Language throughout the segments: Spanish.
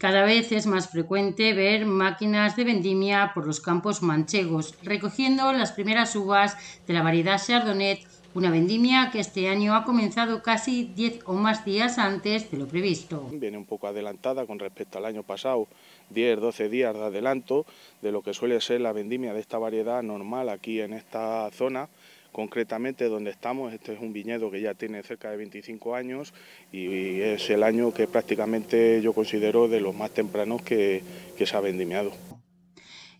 Cada vez es más frecuente ver máquinas de vendimia por los campos manchegos, recogiendo las primeras uvas de la variedad Chardonnay, una vendimia que este año ha comenzado casi 10 o más días antes de lo previsto. Viene un poco adelantada con respecto al año pasado, 10, 12 días de adelanto de lo que suele ser la vendimia de esta variedad normal aquí en esta zona Concretamente donde estamos, este es un viñedo que ya tiene cerca de 25 años y es el año que prácticamente yo considero de los más tempranos que, se ha vendimiado.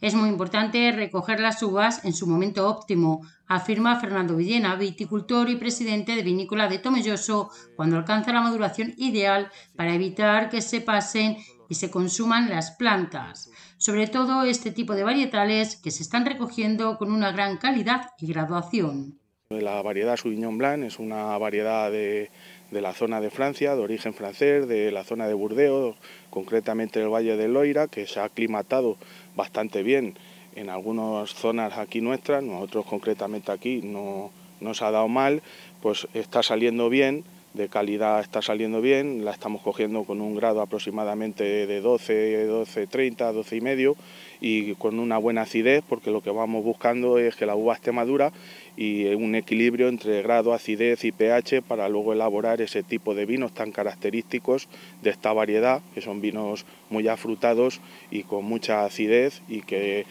Es muy importante recoger las uvas en su momento óptimo, afirma Fernando Villena, viticultor y presidente de Vinícola de Tomelloso, cuando alcanza la maduración ideal para evitar que se pasen y se consuman las plantas, sobre todo este tipo de varietales que se están recogiendo con una gran calidad y graduación. La variedad Sauvignon Blanc es una variedad de, la zona de Francia, de origen francés, de la zona de Burdeos, concretamente el Valle del Loira, que se ha aclimatado bastante bien en algunas zonas aquí nuestras, nosotros concretamente aquí no, no se ha dado mal, pues está saliendo bien de calidad está saliendo bien, la estamos cogiendo con un grado aproximadamente de 12, 12, 30, 12 y medio y con una buena acidez porque lo que vamos buscando es que la uva esté madura y un equilibrio entre grado, acidez y pH para luego elaborar ese tipo de vinos tan característicos de esta variedad, que son vinos muy afrutados y con mucha acidez y que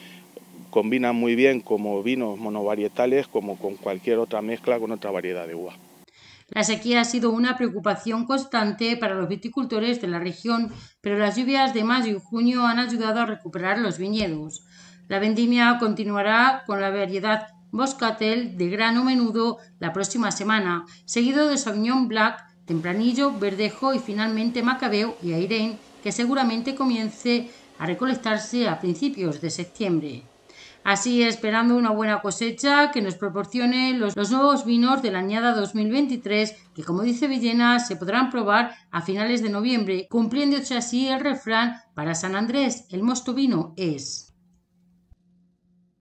combinan muy bien como vinos monovarietales como con cualquier otra mezcla con otra variedad de uva. La sequía ha sido una preocupación constante para los viticultores de la región, pero las lluvias de mayo y junio han ayudado a recuperar los viñedos. La vendimia continuará con la variedad Boscatel de grano menudo la próxima semana, seguido de Sauvignon Black, Tempranillo, Verdejo y finalmente Macabeo y Airén, que seguramente comience a recolectarse a principios de septiembre. Así, esperando una buena cosecha que nos proporcione los, nuevos vinos de la añada 2023, que como dice Villena, se podrán probar a finales de noviembre, cumpliéndose así el refrán para San Andrés, el mosto vino es.